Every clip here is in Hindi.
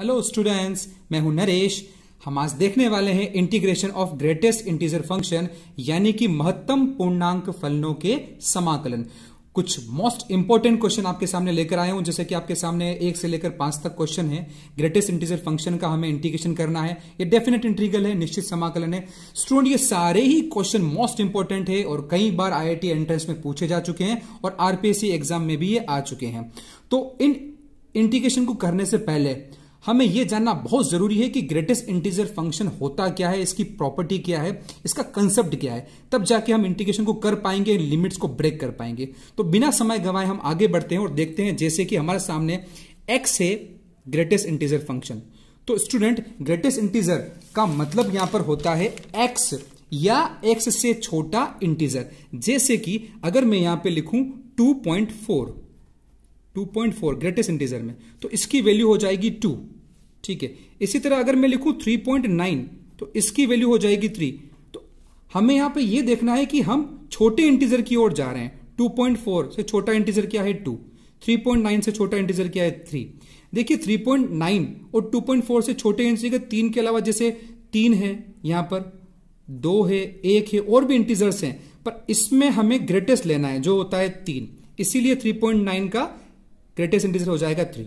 हेलो स्टूडेंट्स मैं हूं नरेश हम आज देखने वाले हैं integration of greatest integer function यानी कि महत्तम पूर्णांक फलनों के समाकलन कुछ मोस्ट इंपॉर्टेंट क्वेश्चन आपके सामने लेकर आया हूं जैसे कि आपके सामने एक से लेकर पांच तक क्वेश्चन है ग्रेटेस्ट इंटीजर फंक्शन का हमें इंटीग्रेशन करना है ये डेफिनेट इंटीग्रल है निश्चित समाकलन है स्टूडेंट ये सारे ही क्वेश्चन मोस्ट इंपॉर्टेंट है और कई बार आई एंट्रेंस में पूछे जा चुके हैं और आरपीएससी एग्जाम में भी ये आ चुके हैं तो इन इंटीग्रेशन को करने से पहले हमें यह जानना बहुत जरूरी है कि ग्रेटेस्ट इंटीजर फंक्शन होता क्या है इसकी प्रॉपर्टी क्या है इसका कंसेप्ट क्या है तब जाके हम इंटीग्रेशन को कर पाएंगे लिमिट्स को ब्रेक कर पाएंगे तो बिना समय गवाए हम आगे बढ़ते हैं और देखते हैं जैसे कि हमारे सामने एक्स है ग्रेटेस्ट इंटीजर फंक्शन तो स्टूडेंट ग्रेटेस्ट इंटीजर का मतलब यहां पर होता है एक्स या एक्स से छोटा इंटीजर जैसे कि अगर मैं यहां पे लिखूं 2.4 2.4 ग्रेटेस्ट इंटीजर में तो इसकी वैल्यू हो जाएगी ठीक है इसी तरह अगर मैं लिखूं 3.9 तो इसकी वैल्यू हो जाएगी थ्री तो हमें यहां पे ये देखना है कि हम छोटे इंटीजर की ओर जा रहे हैं 2.4 से छोटा इंटीजर क्या है 2 3.9 से छोटा इंटीजर क्या है 3 देखिए 3.9 और 2.4 से छोटे इंटीजर तीन के अलावा जैसे तीन है यहां पर दो है एक है और भी इंटीजर्स हैं पर इसमें हमें ग्रेटेस्ट लेना है जो होता है तीन इसीलिए नाइन का ग्रेटेस्ट इंटीजर हो जाएगा थ्री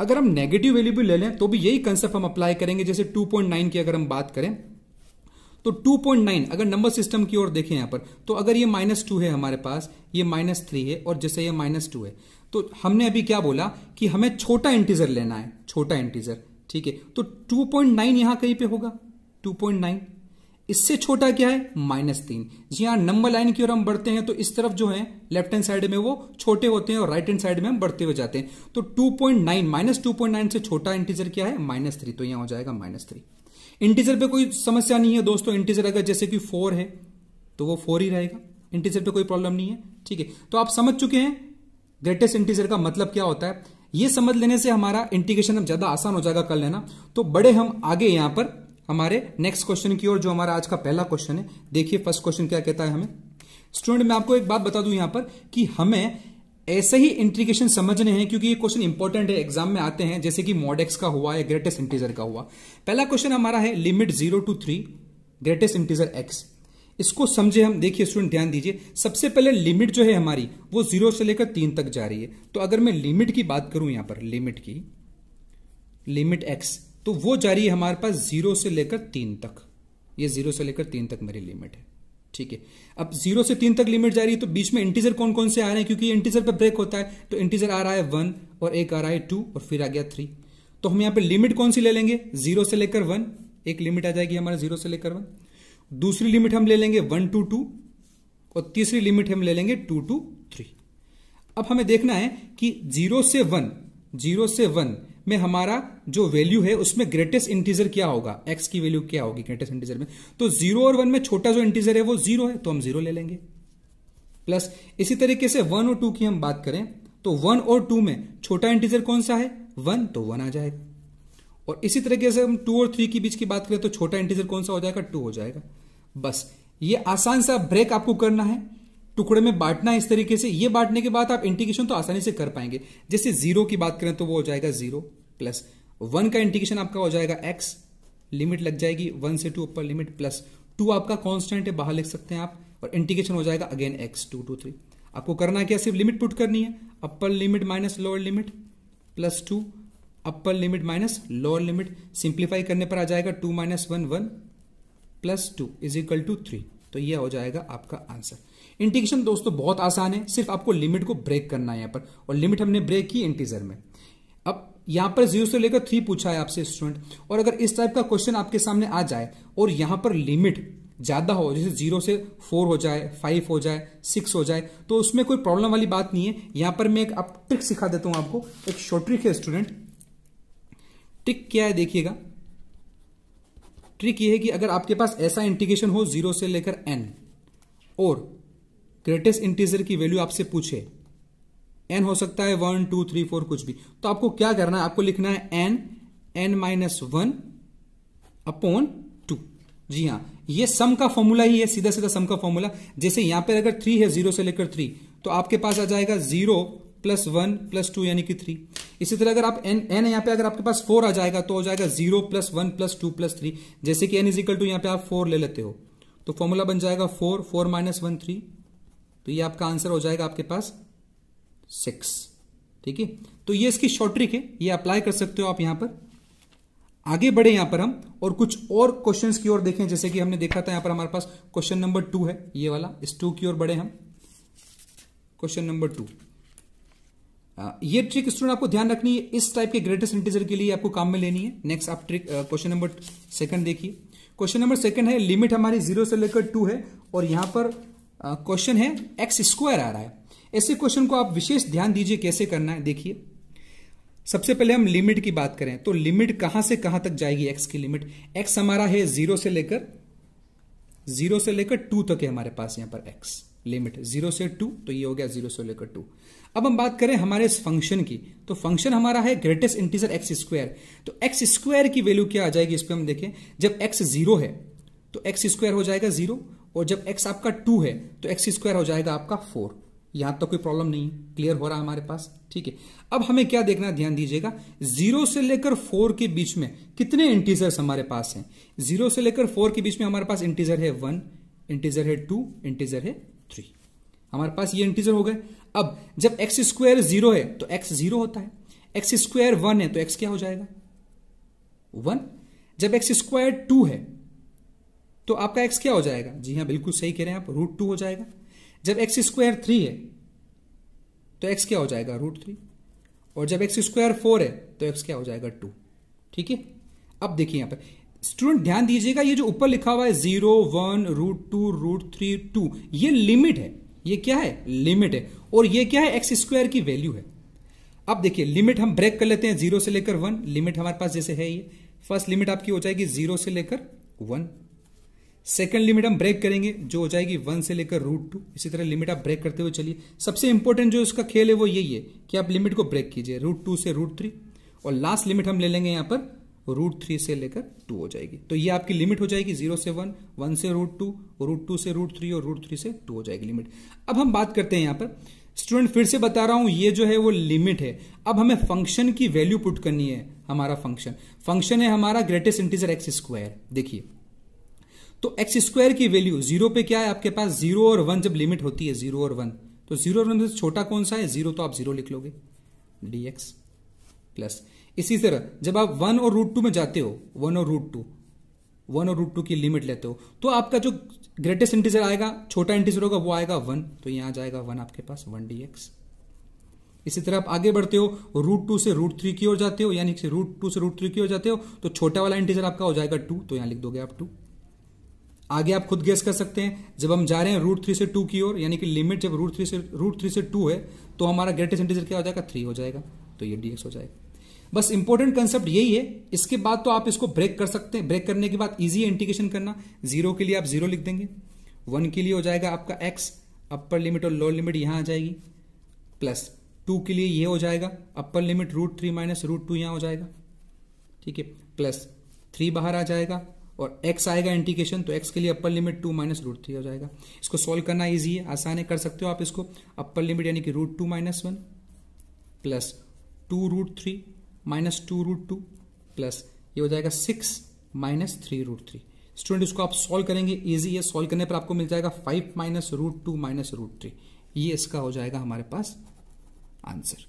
अगर हम नेगेटिव वैल्यू भी ले लें तो भी यही कंसेप्ट हम अप्लाई करेंगे जैसे 2.9 की अगर हम बात करें तो 2.9 अगर नंबर सिस्टम की ओर देखें यहां पर तो अगर ये माइनस टू है हमारे पास ये माइनस थ्री है और जैसे ये माइनस टू है तो हमने अभी क्या बोला कि हमें छोटा इंटीजर लेना है छोटा इंटीजर ठीक है तो 2.9 यहां कहीं पे होगा 2.9 इससे छोटा क्या है माइनस तीन जी हाँ नंबर लाइन की ओर हम बढ़ते हैं तो इस तरफ जो है लेफ्ट हैंड साइड में वो छोटे होते हैं और राइट हैंड साइड में हम बढ़ते हुए जाते हैं तो 2.9 माइनस टू से छोटा इंटीजर क्या है माइनस थ्री तो यहां हो जाएगा माइनस थ्री इंटीजर पर कोई समस्या नहीं है दोस्तों इंटीजर अगर जैसे कि फोर है तो वो फोर ही रहेगा इंटीजर पर कोई प्रॉब्लम नहीं है ठीक है तो आप समझ चुके हैं ग्रेटेस्ट इंटीजर का मतलब क्या होता है ये समझ लेने से हमारा इंटीग्रेशन अब ज्यादा आसान हो जाएगा कर लेना तो बड़े हम आगे यहां पर हमारे नेक्स्ट क्वेश्चन की ओर जो हमारा आज का पहला क्वेश्चन है देखिए फर्स्ट क्वेश्चन क्या कहता है हमें स्टूडेंट मैं आपको एक बात बता दूं यहां पर कि हमें ऐसे ही इंट्रीकेशन समझने हैं क्योंकि ये क्वेश्चन इंपॉर्टेंट है एग्जाम में आते हैं जैसे कि मॉडेक्स का हुआ या ग्रेटेस्ट इंटीजर का हुआ पहला क्वेश्चन हमारा है limit zero to three greatest integer x इसको समझे हम देखिए स्टूडेंट ध्यान दीजिए सबसे पहले लिमिट जो है हमारी वो जीरो से लेकर तीन तक जा रही है तो अगर मैं लिमिट की बात करूं यहां पर लिमिट की लिमिट एक्स तो वो जारी है हमारे पास जीरो से लेकर तीन तक ये जीरो से लेकर तीन तक मेरी लिमिट है ठीक है अब जीरो से तीन तक लिमिट जा रही है तो बीच में इंटीजर कौन कौन से आ रहे हैं क्योंकि इंटीजर पर ब्रेक होता है तो इंटीजर आ रहा है वन और एक आ रहा है टू और फिर आ गया थ्री तो हम यहां पे लिमिट कौन सी ले लेंगे जीरो से लेकर वन एक लिमिट आ जाएगी हमारा जीरो से लेकर वन दूसरी लिमिट हम ले लेंगे वन टू टू और तीसरी लिमिट हम ले लेंगे टू टू थ्री अब हमें देखना है कि जीरो से वन जीरो से वन में हमारा जो वैल्यू है उसमें ग्रेटेस्ट इंटीजर क्या होगा एक्स की वैल्यू क्या होगी ग्रेटेस्ट इंटीजर में तो जीरो और वन में छोटा जो इंटीजर है वो जीरो है तो हम जीरो ले लेंगे प्लस इसी तरीके से वन और टू की हम बात करें तो वन और टू में छोटा इंटीजर कौन सा है वन तो वन आ जाएगा और इसी तरीके से हम टू और थ्री के बीच की बात करें तो छोटा इंटीजर कौन सा हो जाएगा टू हो जाएगा बस ये आसान सा ब्रेक आपको करना है टुकड़े में बांटना इस तरीके से ये बांटने के बाद आप इंटीग्रेशन तो आसानी से कर पाएंगे जैसे जीरो की बात करें तो वो हो जाएगा जीरो प्लस वन का इंटीग्रेशन आपका हो जाएगा एक्स लिमिट लग जाएगी वन से टू ऊपर लिमिट प्लस टू आपका कॉन्स्टेंट है बाहर लिख सकते हैं आप और इंटीग्रेशन हो जाएगा again x two to three आपको करना क्या सिर्फ लिमिट पुट करनी है upper limit minus lower limit plus two upper limit minus lower limit simplify करने पर आ जाएगा two minus one one plus two is equal to three तो ये हो जाएगा आपका आंसर इंटीग्रेशन दोस्तों बहुत आसान है सिर्फ आपको लिमिट को ब्रेक करना है यहां पर और लिमिट हमने ब्रेक की इंटीजर में अब यहां पर जीरो से लेकर थ्री पूछा है आपसे स्टूडेंट और अगर इस टाइप का क्वेश्चन आपके सामने आ जाए और यहां पर लिमिट ज़्यादा हो जैसे जीरो से फोर हो जाए फाइव हो जाए सिक्स हो जाए तो उसमें कोई प्रॉब्लम वाली बात नहीं है यहां पर मैं एक आप ट्रिक सिखा देता हूं आपको एक शॉर्ट ट्रिक है स्टूडेंट ट्रिक क्या है देखिएगा ट्रिक ये है कि अगर आपके पास ऐसा इंटीग्रेशन हो जीरो से लेकर एन और ग्रेटेस्ट इंटीजर की वैल्यू आपसे पूछे एन हो सकता है वन टू थ्री फोर कुछ भी तो आपको क्या करना है आपको लिखना है n n minus one upon two जी हाँ ये सम का फॉर्मूला ही है सीधा सीधा सम का फॉर्मूला जैसे यहां पर अगर थ्री है जीरो से लेकर थ्री तो आपके पास आ जाएगा zero plus one plus two यानी कि थ्री इसी तरह अगर आप एन एन यहाँ पे अगर आपके पास फोर आ जाएगा तो हो जाएगा zero plus one plus two plus three जैसे कि एन इजिकल टू यहाँ पे आप फोर ले लेते हो तो फॉर्मूला बन जाएगा four four minus one three तो ये आपका आंसर हो जाएगा आपके पास सिक्स ठीक है तो ये इसकी शॉर्ट ट्रिक है ये अप्लाई कर सकते हो आप यहां पर आगे बढ़े यहां पर हम और कुछ और क्वेश्चंस की ओर देखें जैसे कि हमने देखा था यहां पर हमारे पास क्वेश्चन नंबर टू है ये वाला इस टू की ओर बढ़े हम क्वेश्चन नंबर टू ये ट्रिक स्टूडेंट आपको ध्यान रखनी है इस टाइप के ग्रेटेस्ट इंटीजर के लिए आपको काम में लेनी है नेक्स्ट आप ट्रिक क्वेश्चन नंबर सेकंड देखिए क्वेश्चन नंबर सेकंड है लिमिट हमारी जीरो से लेकर टू है और यहां पर क्वेश्चन uh, है एक्स स्क्वायर आ रहा है ऐसे क्वेश्चन को आप विशेष ध्यान दीजिए कैसे करना है देखिए सबसे पहले हम लिमिट की बात करें तो लिमिट कहां से कहां तक जाएगी एक्स की लिमिट एक्स हमारा है जीरो से लेकर जीरो से लेकर टू तक है हमारे पास यहां पर एक्स लिमिट जीरो से टू तो ये हो गया जीरो से लेकर टू अब हम बात करें हमारे इस फंक्शन की तो फंक्शन हमारा है ग्रेटेस्ट इंटीजर एक्स स्क्वायर तो एक्स स्क्वायर की वैल्यू क्या आ जाएगी इस पर हम देखें जब एक्स जीरो है तो एक्स स्क्वायर हो जाएगा जीरो और जब एक्स आपका टू है तो एक्स स्क्वायर हो जाएगा आपका फोर यहां तक तो कोई प्रॉब्लम नहीं क्लियर हो रहा है हमारे पास ठीक है अब हमें क्या देखना ध्यान दीजिएगा जीरो से लेकर फोर के बीच में कितने इंटीजर हमारे पास हैं जीरो से लेकर फोर के बीच में हमारे पास इंटीजर है वन इंटीजर है टू इंटीजर है थ्री हमारे पास ये इंटीजर हो गए अब जब एक्स स्क्वायर जीरो है तो एक्स जीरो होता है एक्स स्क्वायर वन है तो एक्स क्या हो जाएगा वन जब एक्स स्क्वायर टू है तो आपका एक्स क्या हो जाएगा जी हाँ बिल्कुल सही कह रहे हैं आप रूट टू हो जाएगा जब एक्स स्क्वायर थ्री है तो एक्स क्या हो जाएगा रूट थ्री और जब एक्स स्क्वायर फोर है तो एक्स क्या हो जाएगा टू ठीक है अब देखिए यहां पर स्टूडेंट ध्यान दीजिएगा ये जो ऊपर लिखा हुआ है zero one root two root three two ये लिमिट है ये क्या है लिमिट है और ये क्या है एक्स स्क्वायर की वैल्यू है अब देखिए लिमिट हम ब्रेक कर लेते हैं जीरो से लेकर वन लिमिट हमारे पास जैसे है ये फर्स्ट लिमिट आपकी हो जाएगी जीरो से लेकर वन सेकंड लिमिट हम ब्रेक करेंगे जो हो जाएगी वन से लेकर रूट टू इसी तरह लिमिट आप ब्रेक करते हुए चलिए सबसे इंपॉर्टेंट जो इसका खेल है वो यही है कि आप लिमिट को ब्रेक कीजिए रूट टू से रूट थ्री और लास्ट लिमिट हम ले लेंगे यहां पर रूट थ्री से लेकर टू हो जाएगी तो ये आपकी लिमिट हो जाएगी जीरो से वन वन से रूट टू रूट टू से रूट थ्री और रूट थ्री से टू हो जाएगी लिमिट अब हम बात करते हैं यहां पर स्टूडेंट फिर से बता रहा हूं ये जो है वो लिमिट है अब हमें फंक्शन की वैल्यू पुट करनी है हमारा फंक्शन फंक्शन है हमारा ग्रेटेस्ट इंटीजर एक्स स्क्वायर देखिए तो एक्स स्क्वायर की वैल्यू जीरो पे क्या है आपके पास जीरो और वन जब लिमिट होती है जीरो और वन तो जीरो और वन से छोटा कौन सा है जीरो तो आप जीरो लिख लोगे डी एक्स प्लस इसी तरह जब आप वन और रूट टू में जाते हो वन और रूट टू वन और रूट टू की लिमिट लेते हो तो आपका जो ग्रेटेस्ट इंटीजर आएगा छोटा इंटीजर होगा वो आएगा वन तो यहां जाएगा वन आपके पास वन डी एक्स इसी तरह आप आगे बढ़ते हो रूट टू से रूट थ्री की ओर जाते हो यानी रूट टू से रूट थ्री की ओर जाते हो तो छोटा वाला इंटीजर आपका हो जाएगा टू तो यहां लिख दोगे आप टू आगे आप खुद गेस कर सकते हैं जब हम जा रहे हैं रूट थ्री से टू की ओर यानी कि लिमिट जब रूट थ्री से रूट थ्री से टू है तो हमारा ग्रेटेस्ट इंटीजर क्या हो जाएगा थ्री हो जाएगा तो ये डी हो जाएगा बस इंपॉर्टेंट कंसेप्ट यही है इसके बाद तो आप इसको ब्रेक कर सकते हैं ब्रेक करने के बाद इजी है इंटीग्रेशन करना जीरो के लिए आप जीरो लिख देंगे वन के लिए हो जाएगा आपका एक्स अपर लिमिट और लोअर लिमिट यहां आ जाएगी प्लस टू के लिए ये हो जाएगा upper limit root three minus root two यहां हो जाएगा ठीक है प्लस थ्री बाहर आ जाएगा और x आएगा इंटीग्रेशन तो x के लिए upper limit two minus root three हो जाएगा इसको सॉल्व करना ईजी है आसान है कर सकते हो आप इसको अपर लिमिट यानी कि root two minus one plus two root three minus two root two plus ये हो जाएगा six minus three root three student इसको आप सॉल्व करेंगे ईजी है सॉल्व करने पर आपको मिल जाएगा five minus root two minus root three ये इसका हो जाएगा हमारे पास आंसर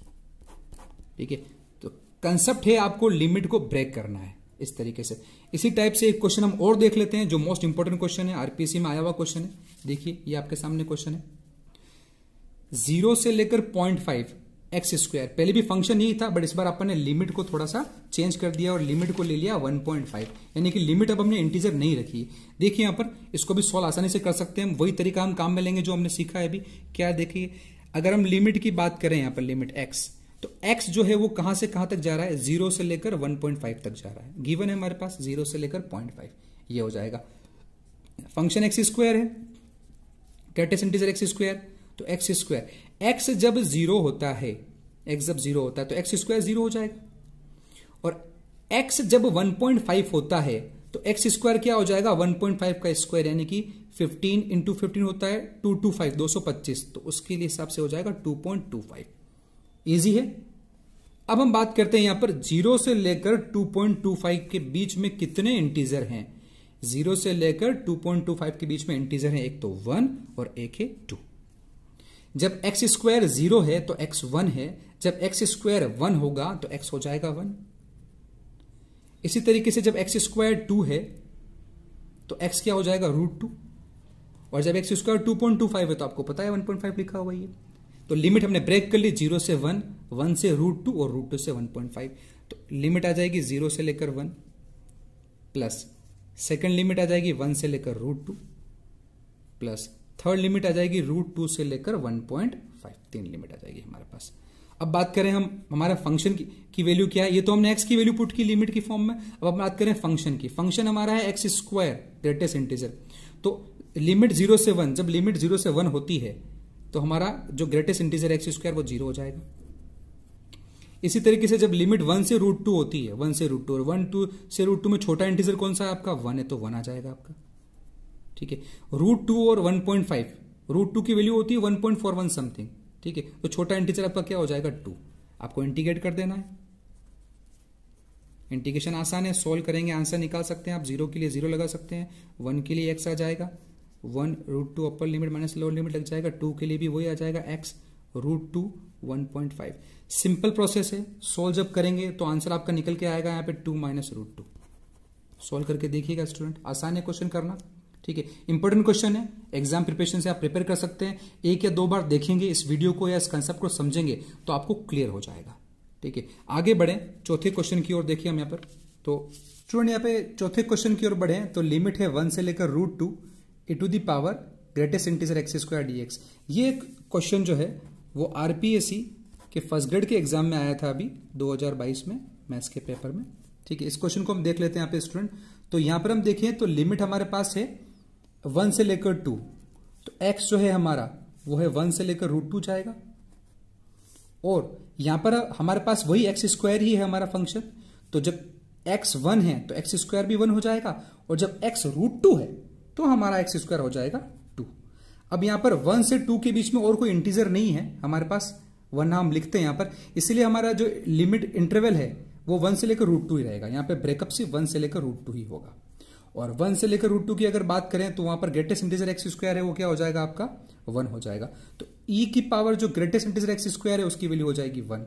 ठीक है तो कंसेप्ट है आपको लिमिट को ब्रेक करना है इस तरीके से इसी टाइप से एक क्वेश्चन हम और देख लेते हैं जो मोस्ट इंपोर्टेंट क्वेश्चन है आरपीसी में आया हुआ क्वेश्चन है देखिए ये आपके सामने क्वेश्चन है जीरो से लेकर पॉइंट फाइव एक्स स्क्वायर पहले भी फंक्शन यही था बट इस बार अपन ने लिमिट को थोड़ा सा चेंज कर दिया और लिमिट को ले लिया 1.5 यानी कि लिमिट अब हमने इंटीजर नहीं रखी देखिए यहां पर इसको भी सॉल्व आसानी से कर सकते हैं वही तरीका हम काम में लेंगे जो हमने सीखा है अभी क्या देखिए अगर हम लिमिट की बात करें यहां पर लिमिट एक्स तो x जो है वो कहां से कहां तक जा रहा है जीरो से लेकर 1.5 तक जा रहा है गिवन है हमारे पास जीरो से लेकर 0.5 ये हो जाएगा फंक्शन एक्स स्क्वायर है कैटेस इंटीजर एक्स स्क्वायर तो एक्स स्क्वायर एक्स जब जीरो होता है एक्स जब जीरो होता है तो एक्स स्क्वायर जीरो हो जाएगा और एक्स जब 1.5 होता है तो एक्स स्क्वायर क्या हो जाएगा 1.5 का स्क्वायर यानी कि 15 इंटू फिफ्टीन होता है 225 225 तो उसके लिए हिसाब से हो जाएगा 2.25 इजी है अब हम बात करते हैं यहां पर जीरो से लेकर 2.25 के बीच में कितने इंटीजर हैं जीरो से लेकर 2.25 के बीच में इंटीजर है एक तो वन और एक है टू जब एक्स स्क्वायर जीरो है तो एक्स वन है जब एक्स स्क्वायर वन होगा तो एक्स हो जाएगा वन इसी तरीके से जब एक्स स्क्वायर टू है तो एक्स क्या हो जाएगा रूट टू और जब x square two point two five है तो आपको पता है वन पॉइंट फाइव लिखा हुआ है तो लिमिट हमने ब्रेक कर ली जीरो से वन वन से रूट टू और रूट टू से वन पॉइंट फाइव तो लिमिट आ जाएगी जीरो से लेकर वन प्लस सेकेंड लिमिट आ जाएगी वन से लेकर root two plus third limit आ जाएगी रूट टू से लेकर वन पॉइंट फाइव तीन लिमिट आ जाएगी हमारे पास अब बात करें हम हमारा फंक्शन की, की वैल्यू क्या है ये तो हमने एक्स की वैल्यू पुट की लिमिट की फॉर्म में अब हम बात करें फंक्शन की फंक्शन हमारा है एक्स स्क्वायर ग्रेटेस्ट इंटीजर तो लिमिट जीरो से वन जब लिमिट जीरो से वन होती है तो हमारा जो ग्रेटेस्ट इंटीजर एक्स स्क्वायर वो जीरो हो जाएगा इसी तरीके से जब लिमिट वन से रूट टू होती है वन से रूट टू और वन टू से रूट टू में छोटा इंटीजर कौन सा है आपका वन है तो वन आ जाएगा आपका ठीक है रूट टू और one point five root two की वैल्यू होती है one point four one something ठीक है तो छोटा इंटीजर आपका क्या हो जाएगा टू आपको इंटीग्रेट कर देना है इंटीग्रेशन आसान है सोल्व करेंगे आंसर निकाल सकते हैं आप जीरो के लिए जीरो लगा सकते हैं वन के लिए एक्स आ जाएगा one root two upper limit minus lower limit लग जाएगा टू के लिए भी वही आ जाएगा x root two one point five simple process है सोल्व जब करेंगे तो आंसर आपका निकल के आएगा यहाँ पे two minus root two solve करके देखिएगा स्टूडेंट आसान है क्वेश्चन करना ठीक है इंपॉर्टेंट क्वेश्चन है एग्जाम प्रिपरेशन से आप प्रिपेयर कर सकते हैं एक या दो बार देखेंगे इस वीडियो को या इस कंसेप्ट को समझेंगे तो आपको क्लियर हो जाएगा ठीक है आगे बढ़े चौथे क्वेश्चन की ओर देखिए हम यहाँ पर तो स्टूडेंट यहाँ पे चौथे क्वेश्चन की ओर बढ़े तो लिमिट है वन से लेकर root two e to the power greatest integer x square d x ये क्वेश्चन जो है वो आर के फर्स्ट ग्रेड के एग्जाम में आया था अभी 2022 में मैथ्स के पेपर में ठीक है इस क्वेश्चन को हम देख लेते हैं यहाँ पे स्टूडेंट तो यहाँ पर हम देखें तो लिमिट हमारे पास है वन से लेकर टू तो एक्स जो है हमारा वो है वन से लेकर रूट टू जाएगा और यहाँ पर हमारे पास वही एक्स स्क्वायर ही है हमारा फंक्शन तो जब एक्स वन है तो एक्स स्क्वायर भी वन हो जाएगा और जब एक्स रूट टू है तो हमारा एक्स स्क्वायर हो जाएगा टू अब यहां पर वन से टू के बीच में और कोई इंटीजर नहीं है हमारे पास वन नाम लिखते हैं यहां पर इसलिए हमारा जो लिमिट इंटरवल है वो वन से लेकर रूट टू ही रहेगा यहां पर ब्रेकअप से वन से लेकर रूट टू ही होगा और वन से लेकर रूट टू की अगर बात करें तो वहां पर ग्रेटेस्ट इंटीजर एक्स स्क्वायर है वो क्या हो जाएगा आपका वन हो जाएगा तो ई e की पावर जो ग्रेटेस्ट इंटीजर एक्स स्क्वायर है उसकी वैल्यू हो जाएगी वन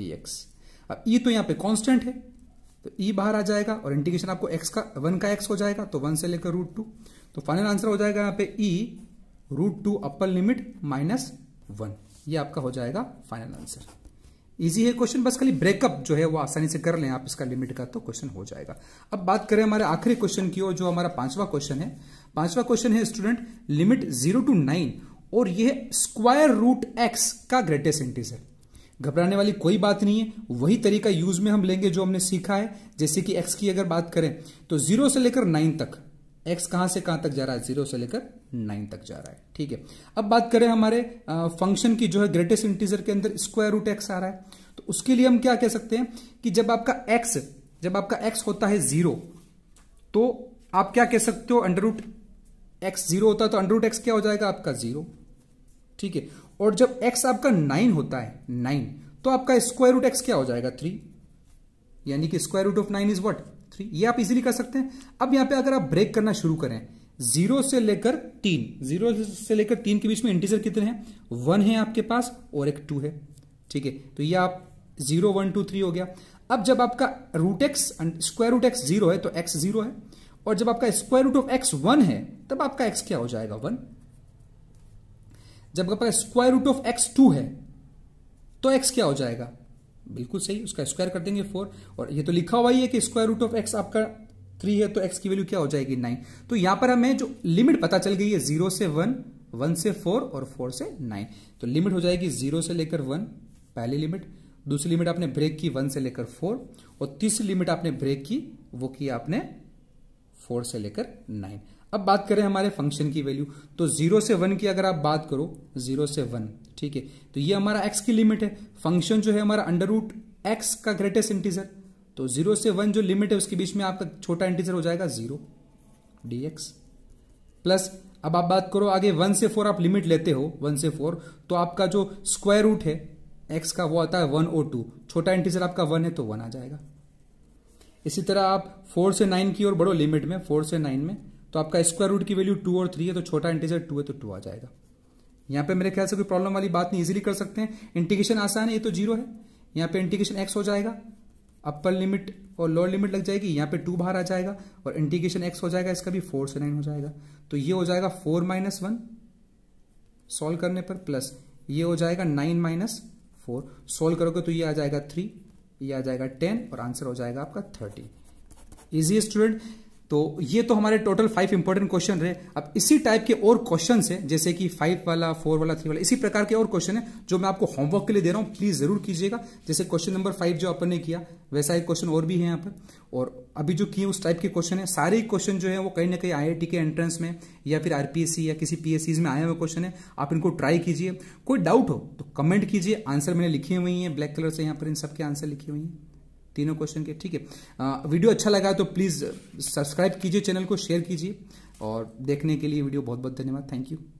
डी अब ई e तो यहां पे कांस्टेंट है तो ई e बाहर आ जाएगा और इंटीग्रेशन आपको एक्स का वन का एक्स हो जाएगा तो वन से लेकर रूट टू तो फाइनल आंसर हो जाएगा यहाँ पे e root two upper limit minus one ये आपका हो जाएगा फाइनल आंसर इजी है क्वेश्चन बस खाली ब्रेकअप जो है वो आसानी से कर लें आप इसका लिमिट का तो क्वेश्चन हो जाएगा अब बात करें हमारे आखिरी क्वेश्चन की और जो हमारा पांचवा क्वेश्चन है पांचवा क्वेश्चन है student limit zero to nine और यह स्क्वायर रूट एक्स का ग्रेटेस्ट इंटीजर घबराने वाली कोई बात नहीं है वही तरीका यूज में हम लेंगे जो हमने सीखा है जैसे कि एक्स की अगर बात करें तो जीरो से लेकर नाइन तक एक्स कहां से कहां तक जा रहा है जीरो से लेकर नाइन तक जा रहा है ठीक है अब बात करें हमारे फंक्शन की जो है ग्रेटेस्ट इंटीजर के अंदर स्क्वायर रूट एक्स आ रहा है तो उसके लिए हम क्या कह सकते हैं कि जब आपका एक्स जब आपका एक्स होता है जीरो तो आप क्या कह सकते हो अंडर रूट एक्स जीरो होता है तो अंडर रूट एक्स क्या हो जाएगा आपका जीरो ठीक है और जब एक्स आपका नाइन होता है नाइन तो आपका स्क्वायर रूट एक्स क्या हो जाएगा थ्री यानी कि square root of nine is what three ये आप इजीली कर सकते हैं अब यहां पे अगर आप ब्रेक करना शुरू करें जीरो से लेकर तीन जीरो से लेकर तीन के बीच में इंटीजर कितने हैं वन है आपके पास और एक टू है ठीक है तो ये आप जीरो वन टू थ्री हो गया अब जब आपका root x square root x zero है तो एक्स जीरो है और जब आपका square root of x one है तब आपका एक्स क्या हो जाएगा वन जब आपका square root of x two है तो एक्स क्या हो जाएगा बिल्कुल सही उसका स्क्वायर कर देंगे फोर और ये तो लिखा हुआ ही है कि स्क्वायर रूट ऑफ एक्स आपका थ्री है तो एक्स की वैल्यू क्या हो जाएगी नाइन तो यहां पर हमें जो लिमिट पता चल गई है जीरो से वन वन से फोर और फोर से नाइन तो लिमिट हो जाएगी जीरो से लेकर वन पहली लिमिट दूसरी लिमिट आपने ब्रेक की वन से लेकर फोर और तीसरी लिमिट आपने ब्रेक की वो की आपने फोर से लेकर नाइन अब बात करें हमारे फंक्शन की वैल्यू तो जीरो से वन की अगर आप बात करो जीरो से वन ठीक है तो ये हमारा एक्स की लिमिट है फंक्शन जो है हमारा अंडर रूट एक्स का ग्रेटेस्ट इंटीजर तो जीरो से वन जो लिमिट है उसके बीच में आपका छोटा इंटीजर हो जाएगा जीरो डी एक्स प्लस अब आप बात करो आगे वन से फोर आप लिमिट लेते हो वन से फोर तो आपका जो स्क्वायर रूट है एक्स का वो आता है वन और टू छोटा इंटीजर आपका वन है तो वन आ जाएगा इसी तरह आप फोर से नाइन की ओर बढ़ो लिमिट में फोर से नाइन में तो आपका स्क्वायर रूट की वैल्यू टू और थ्री है तो छोटा इंटीजर टू है तो टू आ जाएगा यहां पे मेरे ख्याल से कोई प्रॉब्लम वाली बात नहीं इजीली कर सकते हैं इंटीग्रेशन आसान है ये तो जीरो है यहां पे इंटीग्रेशन एक्स हो जाएगा अपर लिमिट और लोअर लिमिट लग जाएगी यहां पे टू बाहर आ जाएगा और इंटीग्रेशन एक्स हो जाएगा इसका भी फोर से नाइन हो जाएगा तो ये हो जाएगा फोर माइनस वन सोल्व करने पर प्लस ये हो जाएगा नाइन माइनस फोर सोल्व करोगे तो ये आ जाएगा थ्री ये आ जाएगा टेन और आंसर हो जाएगा आपका थर्टी इजी स्टूडेंट तो ये तो हमारे टोटल फाइव इंपॉर्टेंट क्वेश्चन रहे अब इसी टाइप के और क्वेश्चन है जैसे कि फाइव वाला फोर वाला थ्री वाला इसी प्रकार के और क्वेश्चन है जो मैं आपको होमवर्क के लिए दे रहा हूं प्लीज जरूर कीजिएगा जैसे क्वेश्चन नंबर फाइव जो अपन ने किया वैसा एक क्वेश्चन और भी है यहाँ पर और अभी जो किए उस टाइप के क्वेश्चन है सारे क्वेश्चन जो है वो कहीं ना कहीं आई के एंट्रेंस में या फिर आरपीएससी या किसी पीएससी में आए हुए क्वेश्चन है आप इनको ट्राई कीजिए कोई डाउट हो तो कमेंट कीजिए आंसर मैंने लिखे हुई है ब्लैक कलर से यहाँ पर इन सबके आंसर लिखे हुए हैं तीनों क्वेश्चन के ठीक है वीडियो अच्छा लगा तो प्लीज़ सब्सक्राइब कीजिए चैनल को शेयर कीजिए और देखने के लिए वीडियो बहुत बहुत धन्यवाद थैंक यू